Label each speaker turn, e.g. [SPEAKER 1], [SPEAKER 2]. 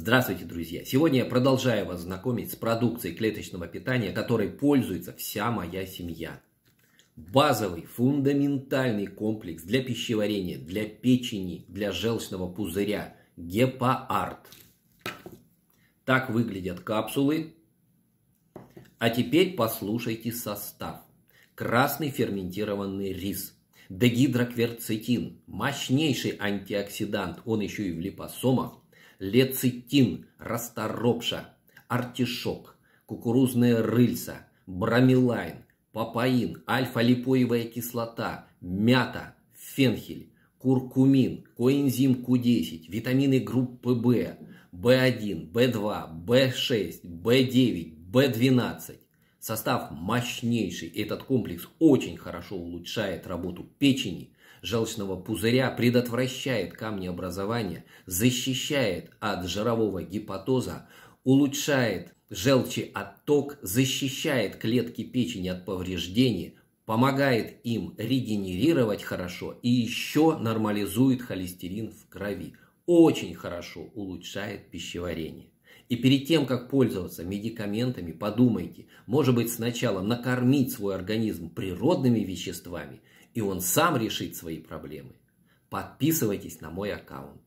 [SPEAKER 1] Здравствуйте, друзья! Сегодня я продолжаю вас знакомить с продукцией клеточного питания, которой пользуется вся моя семья. Базовый, фундаментальный комплекс для пищеварения, для печени, для желчного пузыря – гепаарт. Так выглядят капсулы. А теперь послушайте состав. Красный ферментированный рис – дегидрокверцетин, мощнейший антиоксидант, он еще и в липосомах – лецитин, расторопша, артишок, кукурузная рыльца, бромелайн, папаин, альфа-липоевая кислота, мята, фенхель, куркумин, коэнзим Q10, витамины группы В, В1, В2, В6, В9, В12, Состав мощнейший, этот комплекс очень хорошо улучшает работу печени, желчного пузыря, предотвращает камнеобразование, защищает от жирового гепатоза, улучшает желчи отток, защищает клетки печени от повреждений, помогает им регенерировать хорошо и еще нормализует холестерин в крови. Очень хорошо улучшает пищеварение. И перед тем, как пользоваться медикаментами, подумайте, может быть сначала накормить свой организм природными веществами, и он сам решит свои проблемы. Подписывайтесь на мой аккаунт.